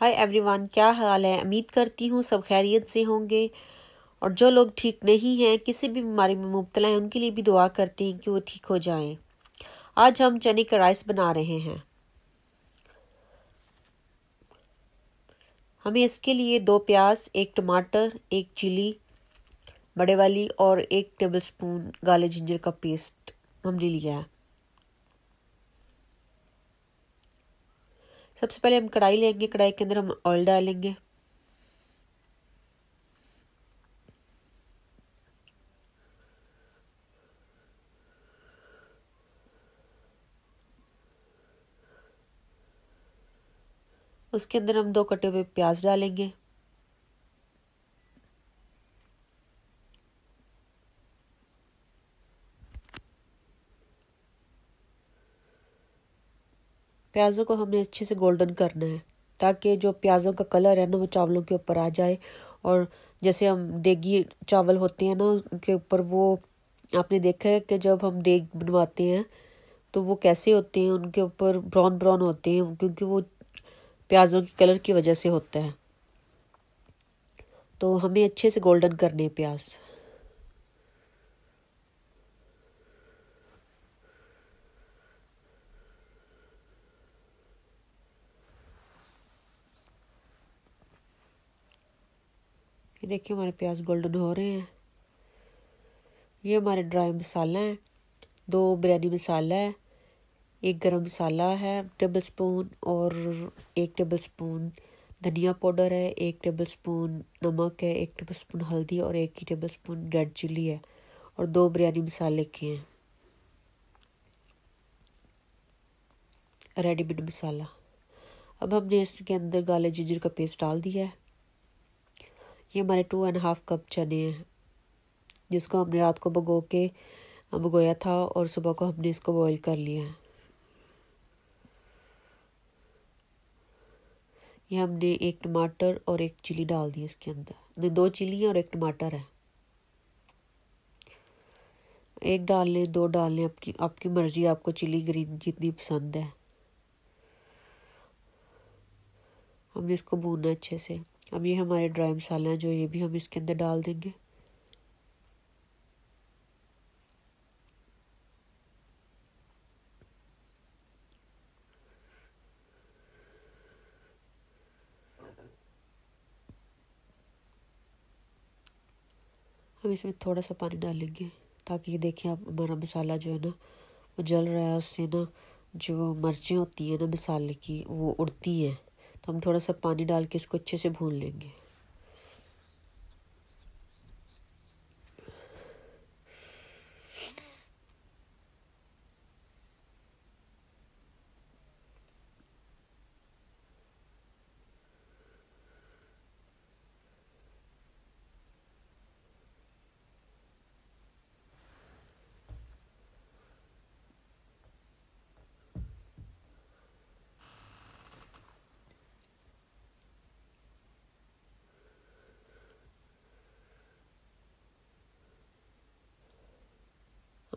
hi everyone क्या हाल है उम्मीद करती हूँ सब खैरियत से होंगे और जो लोग ठीक नहीं हैं किसी भी बीमारी में मुबतला हैं उनके लिए भी दुआ करते हैं कि वो ठीक हो जाएं आज हम चने का राइस बना रहे हैं हमें इसके लिए दो प्याज एक टमाटर एक चिली बड़े वाली और एक टेबलस्पून गाले जिंजर का पेस्ट हमने लिया है सबसे पहले हम कढ़ाई लेंगे कढ़ाई के अंदर हम ऑयल डालेंगे उसके अंदर हम दो कटे हुए प्याज डालेंगे प्याज़ों को हमने अच्छे से गोल्डन करना है ताकि जो प्याज़ों का कलर है ना वो चावलों के ऊपर आ जाए और जैसे हम देगी चावल होते हैं ना उनके ऊपर वो आपने देखा है कि जब हम देग बनवाते हैं तो वो कैसे होते हैं उनके ऊपर ब्राउन ब्राउन होते हैं क्योंकि वो प्याज़ों के कलर की वजह से होता है तो हमें अच्छे से गोल्डन करने हैं प्याज ये देखिए हमारे प्याज गोल्डन हो रहे हैं ये हमारे ड्राई मसाला हैं दो बिरयानी मसाला है एक गरम मसाला है टेबल स्पून और एक टेबल स्पून धनिया पाउडर है एक टेबल स्पून नमक है एक टेबल स्पून हल्दी और एक ही टेबल स्पून रेड चिली है और दो बिरयानी मसाले के हैं रेडीमेड मसाला अब हमने इसके अंदर गाले जिंजर का पेस्ट डाल दिया है ये हमारे टू एंड हाफ कप चने हैं जिसको हमने रात को भगो के भगोया था और सुबह को हमने इसको बॉईल कर लिया है ये हमने एक टमाटर और एक चिली डाल दी इसके अंदर दो चिली है और एक टमाटर है एक डाल लें दो डाल लें आपकी आपकी मर्ज़ी आपको चिली ग्रीन जितनी पसंद है हमने इसको भूनना अच्छे से अब ये हमारे ड्राई मसाले हैं जो ये भी हम इसके अंदर डाल देंगे हम इसमें थोड़ा सा पानी डालेंगे ताकि ये देखिए आप हमारा मसाला जो है ना वो जल रहा है उससे ना जो मर्चें होती हैं ना मसाले की वो उड़ती हैं तो हम थोड़ा सा पानी डाल के इसको अच्छे से भून लेंगे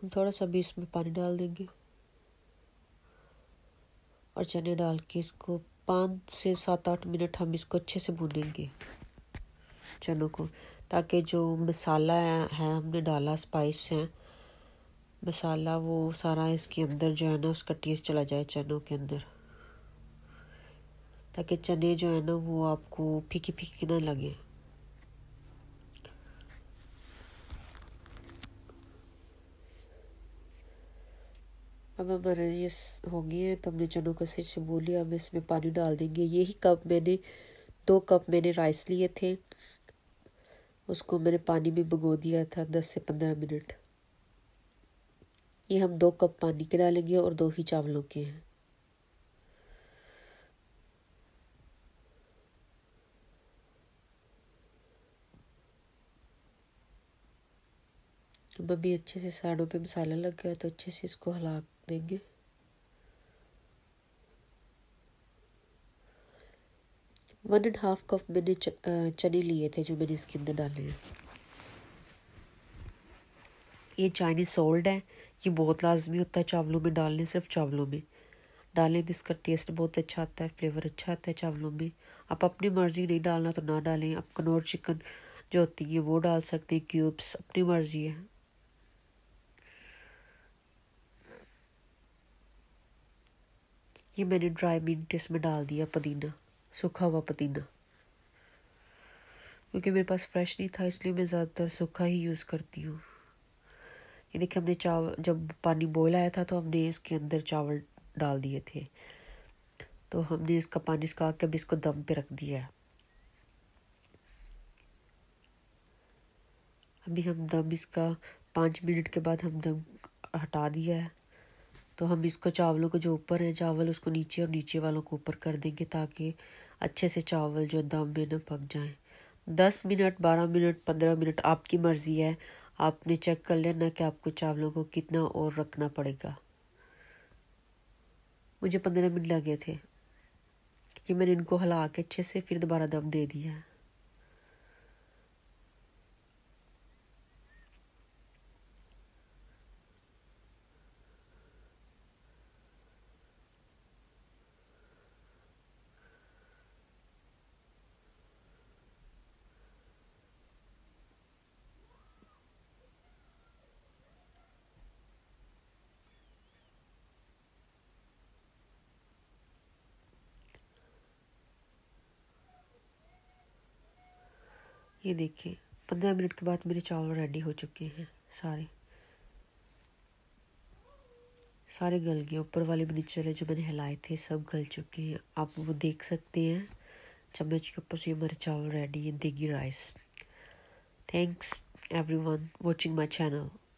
हम थोड़ा सा भी इसमें पानी डाल देंगे और चने डाल के इसको पाँच से सात आठ मिनट हम इसको अच्छे से भूनेंगे चनों को ताकि जो मसाला है, है हमने डाला स्पाइस है मसाला वो सारा इसके अंदर जो है ना उसका टेस्ट चला जाए चनों के अंदर ताकि चने जो है ना वो आपको फीकी फीकी ना लगे अब हमारे हो गई है तो हमने चनों का से बोली हम इसमें पानी डाल देंगे यही कप मैंने दो कप मैंने राइस लिए थे उसको मैंने पानी में भिगो दिया था दस से पंद्रह मिनट ये हम दो कप पानी के डालेंगे और दो ही चावलों के हैं मम्मी अच्छे से साड़ों पे मसाला लग गया तो अच्छे से इसको हला देंगे वन एंड हाफ कप मैंने चने लिए थे जो मैंने इसके अंदर डाले हैं ये चाइनीज सोल्ड है ये बहुत लाजमी होता है चावलों में डालने सिर्फ चावलों में डालें तो इसका टेस्ट बहुत अच्छा आता है फ्लेवर अच्छा आता है चावलों में आप अपनी मर्ज़ी नहीं डालना तो ना डालें आप कनौर चिकन जो होती है वो डाल सकते हैं क्यूब्स अपनी मर्ज़ी है ये मैंने ड्राई मिनटिस में डाल दिया पुदीना सूखा हुआ पुदीना क्योंकि मेरे पास फ्रेश नहीं था इसलिए मैं ज़्यादातर सूखा ही यूज़ करती हूँ ये देखिए हमने चावल जब पानी बॉयल आया था तो हमने इसके अंदर चावल डाल दिए थे तो हमने इसका पानी सुखा के अब इसको दम पे रख दिया है अभी हम दम इसका पाँच मिनट के बाद हम दम हटा दिया है तो हम इसको चावलों के जो ऊपर है चावल उसको नीचे और नीचे वालों को ऊपर कर देंगे ताकि अच्छे से चावल जो दम में ना पक जाएँ दस मिनट बारह मिनट पंद्रह मिनट आपकी मर्ज़ी है आपने चेक कर लेना कि आपको चावलों को कितना और रखना पड़ेगा मुझे पंद्रह मिनट लगे थे कि मैंने इनको हिला के अच्छे से फिर दोबारा दम दे दिया है ये देखें पंद्रह मिनट के बाद मेरे चावल रेडी हो चुके हैं सारे सारे गल गए ऊपर वाले नीचे चले जो मैंने हिलाए थे सब गल चुके हैं आप वो देख सकते हैं चम्मच के ऊपर से हमारे चावल रेडी है देगी rice thanks everyone watching my channel